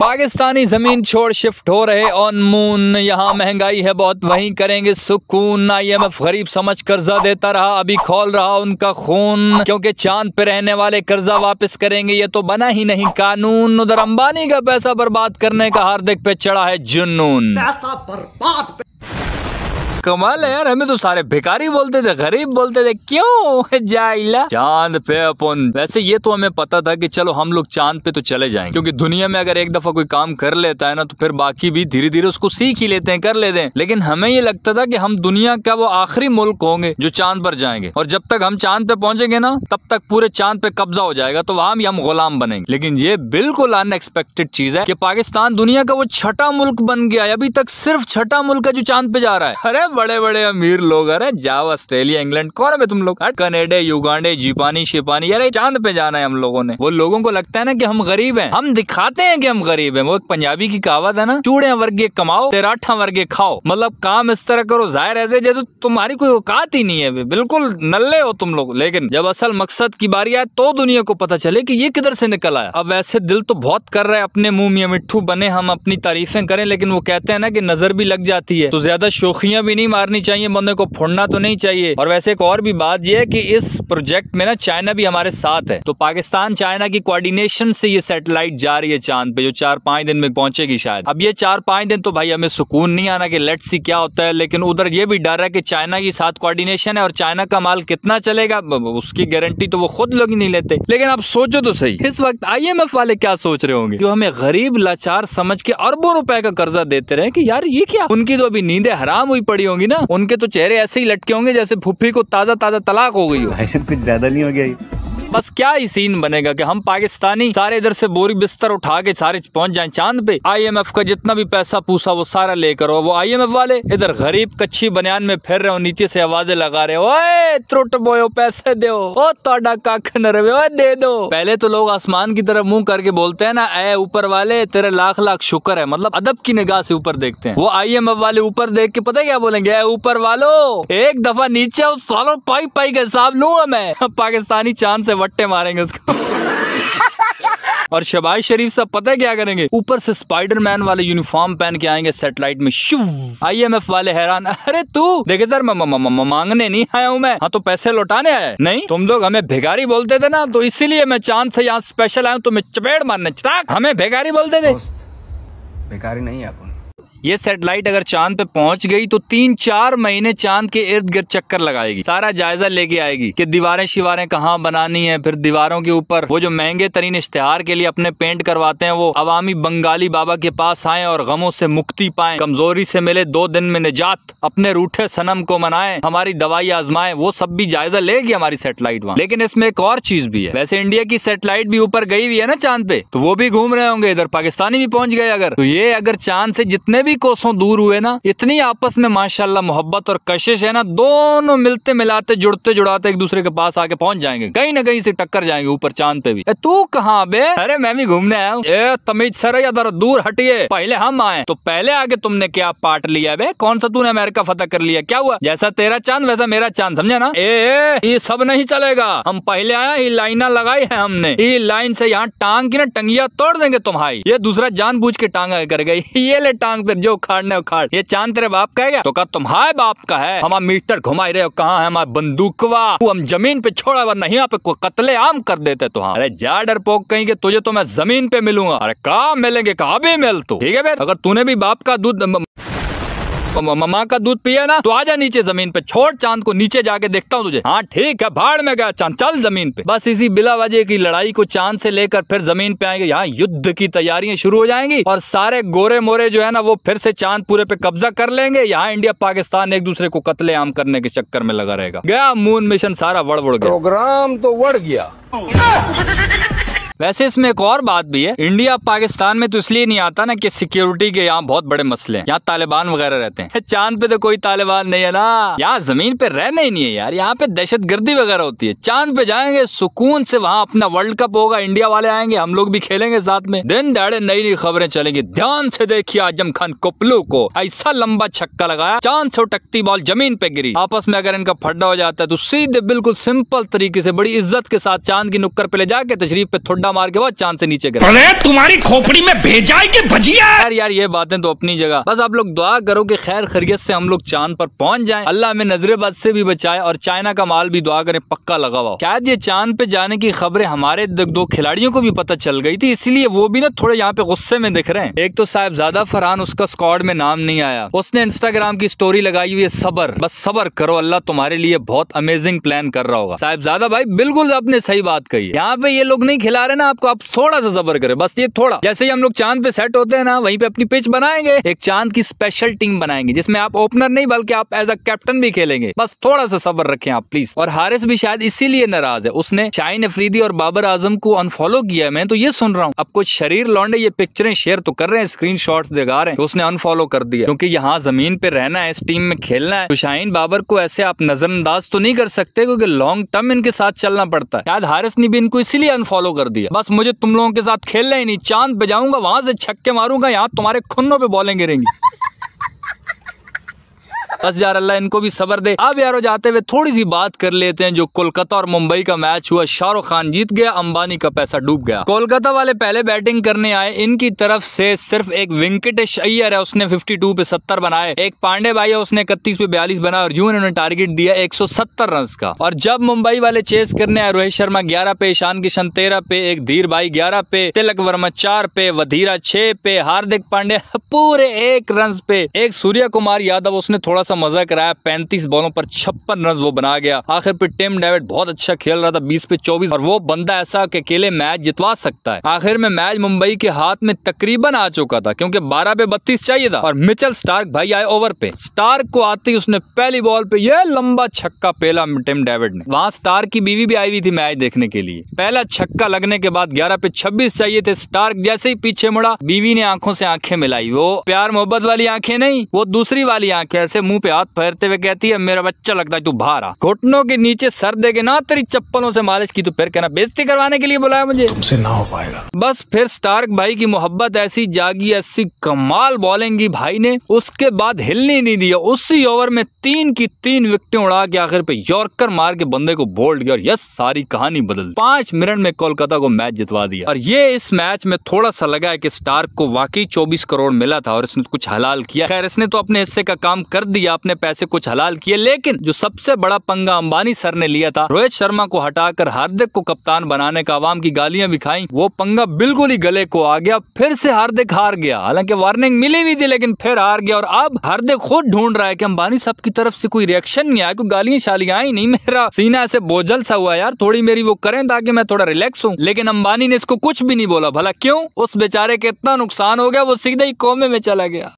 पाकिस्तानी जमीन छोड़ शिफ्ट हो रहे ऑन मून यहाँ महंगाई है बहुत वहीं करेंगे सुकून आईएमएफ गरीब समझ कर्जा देता रहा अभी खोल रहा उनका खून क्योंकि चांद पे रहने वाले कर्जा वापस करेंगे ये तो बना ही नहीं कानून उधर अंबानी का पैसा बर्बाद करने का हार्दिक पे चढ़ा है जुनून पैसा बर्बाद कमाल है यार हमें तो सारे भिकारी बोलते थे गरीब बोलते थे क्यों जाइला चांद पे अपन वैसे ये तो हमें पता था कि चलो हम लोग चांद पे तो चले जाएंगे क्योंकि दुनिया में अगर एक दफा कोई काम कर लेता है ना तो फिर बाकी भी धीरे धीरे उसको सीख ही लेते हैं कर लेते हैं लेकिन हमें ये लगता था कि हम दुनिया का वो आखिरी मुल्क होंगे जो चांद पर जाएंगे और जब तक हम चांद पे पहुंचेंगे ना तब तक पूरे चांद पे कब्जा हो जाएगा तो वहां भी हम गुलाम बनेंगे लेकिन ये बिल्कुल अनएक्सपेक्टेड चीज है कि पाकिस्तान दुनिया का वो छठा मुल्क बन गया है अभी तक सिर्फ छठा मुल्क है जो चांद पे जा रहा है अरे बड़े बड़े अमीर लोग अरे जाओ ऑस्ट्रेलिया इंग्लैंड कौन है तुम लोग कनेडे युगांडे जीपानी शिपानी यार चांद पे जाना है हम लोगों ने वो लोगों को लगता है ना कि हम गरीब हैं हम दिखाते हैं कि हम गरीब हैं वो एक पंजाबी की कहावत है ना चूड़े वर्गे कमाओ तेराठा वर्गे खाओ मतलब काम इस तरह करो जाहिर ऐसे जैसे तुम्हारी कोई औकात ही नहीं है बिल्कुल नल्ले हो तुम लोग लेकिन जब असल मकसद की बारी आए तो दुनिया को पता चले की ये किधर से निकल आया अब वैसे दिल तो बहुत कर रहे हैं अपने मुंह में मिट्टू बने हम अपनी तारीफें करें लेकिन वो कहते हैं ना कि नजर भी लग जाती है तो ज्यादा शोखियां भी नहीं मारनी चाहिए बंदे को फोड़ना तो नहीं चाहिए और वैसे एक और भी बात यह है कि इस प्रोजेक्ट में ना चाइना भी हमारे साथ है तो पाकिस्तान चाइना की कोऑर्डिनेशन से ये सैटेलाइट जा रही है चांद पे जो चार पांच दिन में पहुंचेगी शायद अब ये चार पांच दिन तो भाई हमें सुकून नहीं आना कि लेट सी क्या होता है लेकिन उधर ये भी डर है कि चाइना के साथ कोर्डिनेशन है और चाइना का माल कितना चलेगा उसकी गारंटी तो वो खुद लोग ही नहीं लेते लेकिन आप सोचो तो सही इस वक्त एफ वाले क्या सोच रहे होंगे जो हमें गरीब लाचार समझ के अरबों रुपए का कर्जा देते रहे की यार ये क्या उनकी तो अभी नींदे हराम हुई पड़ी होंगी ना उनके तो चेहरे ऐसे ही लटके होंगे जैसे फुफ्फी को ताजा ताजा तलाक हो गई हो ऐसे कुछ ज्यादा नहीं हो गया बस क्या ही सीन बनेगा कि हम पाकिस्तानी सारे इधर से बोरी बिस्तर उठा के सारे पहुंच जाए चांद पे आईएमएफ का जितना भी पैसा पूसा वो सारा लेकर वो आईएमएफ वाले इधर गरीब कच्ची बनियान में फिर रहे हो नीचे से आवाजें लगा रहे हो त्रुट बोयो पैसे दो ओ कख न रहे दे दो पहले तो लोग आसमान की तरफ मुंह करके बोलते है ना ए ऊपर वाले तेरे लाख लाख शुक्र है मतलब अदब की निगाह से ऊपर देखते हैं वो एफ वाले ऊपर देख के पता क्या बोलेंगे ऊपर वालो एक दफा नीचे उस सालों पाई पाई के हिसाब लूंगा मैं पाकिस्तानी चांद से वट्टे मारेंगे उसको और शबाज शरीफ साहब पता है क्या करेंगे ऊपर से स्पाइडर मैन वाले यूनिफॉर्म पहन के आएंगे सेटेलाइट में शिव आईएमएफ वाले हैरान अरे तू देखे सर म, म, म, मांगने नहीं आया हूँ मैं हाँ तो पैसे लौटाने आया नहीं तुम लोग हमें भिगारी बोलते थे ना तो इसीलिए मैं चांद से यहाँ स्पेशल आया हूँ तुम्हें चपेड़ मारने चटाक हमें भिगारी बोलते थे भिगारी नहीं है ये सैटेलाइट अगर चांद पे पहुंच गई तो तीन चार महीने चांद के इर्द गिर्द चक्कर लगाएगी सारा जायजा लेके आएगी कि दीवारें शिवारें कहाँ बनानी है फिर दीवारों के ऊपर वो जो महंगे तरीन इश्तेहार के लिए अपने पेंट करवाते हैं वो अवामी बंगाली बाबा के पास आए और गमों से मुक्ति पाए कमजोरी से मिले दो दिन में निजात अपने रूठे सनम को मनाए हमारी दवाई आजमाए वो सब भी जायजा लेगी हमारी सेटेलाइट वहाँ लेकिन इसमें एक और चीज भी है वैसे इंडिया की सेटेलाइट भी ऊपर गई हुई है ना चांद पे तो वो भी घूम रहे होंगे इधर पाकिस्तानी भी पहुंच गए अगर तो ये अगर चांद से जितने भी भी कोसों दूर हुए ना इतनी आपस में माशाल्लाह मोहब्बत और कशिश है ना दोनों मिलते मिलाते जुड़ते जुड़ाते एक दूसरे के पास आके पहुंच जाएंगे कहीं ना कहीं से टक्कर जाएंगे ऊपर चांद पे भी तू कहाँ बे अरे मैं भी घूमने आया हूँ तमीज सर या दूर हटिए पहले हम आए तो पहले आगे तुमने क्या पार्ट लिया बे कौन सा तूने अमेरिका फतेह कर लिया क्या हुआ जैसा तेरा चांद वैसा मेरा चांद समझे ना ए, ये सब नहीं चलेगा हम पहले आया ये लाइना लगाई है हमने ये लाइन से यहाँ टांग की ना टंगिया तोड़ देंगे तुम्हारी ये दूसरा जान के टांग कर गई ये ले टांग पे जो उखाड़ने उखाड़ ये चांद तेरे बाप का है तो कहा तुम्हारे बाप का है हमारा मीटर घुमाई रहे हो कहा है हमारा बंदूकवा हम जमीन पे छोड़ा हुआ नहीं यहाँ पे कतले आम कर देते तो हाँ अरे जा डर पोक कहेंगे तुझे तो मैं जमीन पे मिलूंगा अरे कहा मिलेंगे कहा भी मिल तू ठीक है अगर तूने भी बाप का दूध मामा का दूध पिया ना तो आजा नीचे जमीन पे छोड़ चांद को नीचे जाके देखता हूँ तुझे हाँ ठीक है भाड़ में गया चांद चल जमीन पे बस इसी वजह की लड़ाई को चांद से लेकर फिर जमीन पे आएंगे यहाँ युद्ध की तैयारियां शुरू हो जाएंगी और सारे गोरे मोरे जो है ना वो फिर से चांद पूरे पे कब्जा कर लेंगे यहाँ इंडिया पाकिस्तान एक दूसरे को आम करने के चक्कर में लगा रहेगा गया मून मिशन सारा वड़ वड़ गया प्रोग्राम तो वड़ गया हाँ। वैसे इसमें एक और बात भी है इंडिया पाकिस्तान में तो इसलिए नहीं आता ना कि सिक्योरिटी के यहाँ बहुत बड़े मसले हैं यहाँ तालिबान वगैरह रहते हैं चांद पे तो कोई तालिबान नहीं है ना यहाँ जमीन पे रहना ही नहीं है यार यहाँ पे दहशत गर्दी वगैरह होती है चांद पे जाएंगे सुकून से वहाँ अपना वर्ल्ड कप होगा इंडिया वाले आएंगे हम लोग भी खेलेंगे साथ में दिन दाड़े नई नई खबरें चलेंगी ध्यान से देखिए आजम खान कोपलू को ऐसा लंबा छक्का लगाया चांद से उटकती बॉल जमीन पे गिरी आपस में अगर इनका फड्डा हो जाता है तो सीधे बिल्कुल सिंपल तरीके से बड़ी इज्जत के साथ चांद की नुक्कर पे ले जाके तशरीफ पे थोड़ा धक्का मार के वो चांद से नीचे गिर अरे तुम्हारी खोपड़ी में भेजा के भजिया यार यार ये बातें तो अपनी जगह बस आप लोग दुआ करो कि खैर खरीत से हम लोग चांद पर पहुंच जाए अल्लाह हमें नजरेबाज से भी बचाए और चाइना का माल भी दुआ करें पक्का लगा शायद ये चांद पे जाने की खबरें हमारे दो खिलाड़ियों को भी पता चल गई थी इसलिए वो भी ना थोड़े यहाँ पे गुस्से में दिख रहे हैं एक तो ज्यादा फरहान उसका स्कॉड में नाम नहीं आया उसने इंस्टाग्राम की स्टोरी लगाई हुई है सबर बस सबर करो अल्लाह तुम्हारे लिए बहुत अमेजिंग प्लान कर रहा होगा ज्यादा भाई बिल्कुल आपने सही बात कही यहाँ पे ये लोग नहीं खिला रहे ना आपको आप थोड़ा सा जबर करें बस ये थोड़ा जैसे ही हम लोग चांद पे सेट होते हैं ना वहीं पे अपनी पिच बनाएंगे एक चांद की स्पेशल टीम बनाएंगे जिसमें आप ओपनर नहीं बल्कि आप एज अ कैप्टन भी खेलेंगे बस थोड़ा सा सबर रखें आप प्लीज और हारिस भी शायद इसीलिए नाराज है उसने शाइन अफरीदी और बाबर आजम को अनफॉलो किया है मैं तो ये सुन रहा हूँ आपको शरीर लौंडे ये पिक्चरें शेयर तो कर रहे हैं स्क्रीन शॉट दिखा रहे हैं उसने अनफॉलो कर दिया क्योंकि यहाँ जमीन पे रहना है इस टीम में खेलना है तो शाइन बाबर को ऐसे आप नजरअंदाज तो नहीं कर सकते क्योंकि लॉन्ग टर्म इनके साथ चलना पड़ता है शायद हारिस ने भी इनको इसीलिए अनफॉलो कर दिया बस मुझे तुम लोगों के साथ खेलना ही नहीं चांद बजाऊंगा वहां से छक्के मारूंगा यहाँ तुम्हारे खुन्नों पे बॉलें गिरेंगी बस यार अल्लाह इनको भी सबर दे अब यारो जाते हुए थोड़ी सी बात कर लेते हैं जो कोलकाता और मुंबई का मैच हुआ शाहरुख खान जीत गया अंबानी का पैसा डूब गया कोलकाता वाले पहले बैटिंग करने आए इनकी तरफ से सिर्फ एक वेंकटेश अय्यर है उसने 52 पे 70 बनाए एक पांडे भाई है उसने इकतीस पे बयालीस बनाए और यूं इन्होंने टारगेट दिया 170 रन का और जब मुंबई वाले चेस करने आए रोहित शर्मा ग्यारह पे ईशान किशन तेरह पे एक धीर भाई ग्यारह पे तिलक वर्मा चार पे वधीरा छह पे हार्दिक पांडे पूरे एक रन पे एक सूर्य कुमार यादव उसने थोड़ा सा मजा कराया पैंतीस बॉलों पर छप्पन रन वो बना गया आखिर पे टिम डेविड बहुत अच्छा खेल रहा था बीस पे चौबीस और वो बंदा ऐसा के अकेले मैच जितवा सकता है आखिर में मैच मुंबई के हाथ में तकरीबन आ चुका था क्योंकि बारह पे बत्तीस चाहिए था और मिचल स्टार्क भाई आए ओवर पे स्टार्क को आती उसने पहली बॉल पे यह लंबा छक्का पेला टिम डेविड ने वहां स्टार की बीवी भी आई हुई थी मैच देखने के लिए पहला छक्का लगने के बाद ग्यारह पे छब्बीस चाहिए थे स्टार्क जैसे ही पीछे मुड़ा बीवी ने आंखों से आंखें मिलाई वो प्यार मोहब्बत वाली आंखें नहीं वो दूसरी वाली आंखें ऐसे मुंह मुंह पे हाथ फेरते हुए कहती है मेरा बच्चा लगता है तू बाहर आ घुटनों के नीचे सर के ना तेरी चप्पलों से मालिश की तू फिर कहना बेजती करवाने के लिए बुलाया मुझे तुमसे ना हो पाएगा बस फिर स्टार्क भाई की मोहब्बत ऐसी जागी ऐसी कमाल बॉलिंग भाई ने उसके बाद हिलने नहीं दिया उसी ओवर में तीन की तीन विकटें उड़ा के आखिर पे यॉर्कर मार के बंदे को बोल्ड किया और यह सारी कहानी बदल पांच मिनट में कोलकाता को मैच जितवा दिया और ये इस मैच में थोड़ा सा लगा है कि स्टार्क को वाकई चौबीस करोड़ मिला था और इसने कुछ हलाल किया खैर इसने तो अपने हिस्से का काम कर दिया आपने पैसे कुछ हलाल किए लेकिन जो सबसे बड़ा पंगा अंबानी सर ने लिया था रोहित शर्मा को हटाकर हार्दिक को कप्तान बनाने का आवाम की गालियां भी खाई वो पंगा बिल्कुल ही गले को आ गया फिर से हार्दिक हार गया हालांकि वार्निंग मिली हुई थी लेकिन फिर हार गया और अब हार्दिक खुद ढूंढ रहा है की अंबानी सब की तरफ से कोई रिएक्शन नहीं आया कोई गालियां शालियां आई नहीं मेरा सीना ऐसे बोझल सा हुआ यार थोड़ी मेरी वो करें ताकि मैं थोड़ा रिलैक्स हूँ लेकिन अंबानी ने इसको कुछ भी नहीं बोला भला क्यों उस बेचारे के इतना नुकसान हो गया वो सीधे ही कोमे में चला गया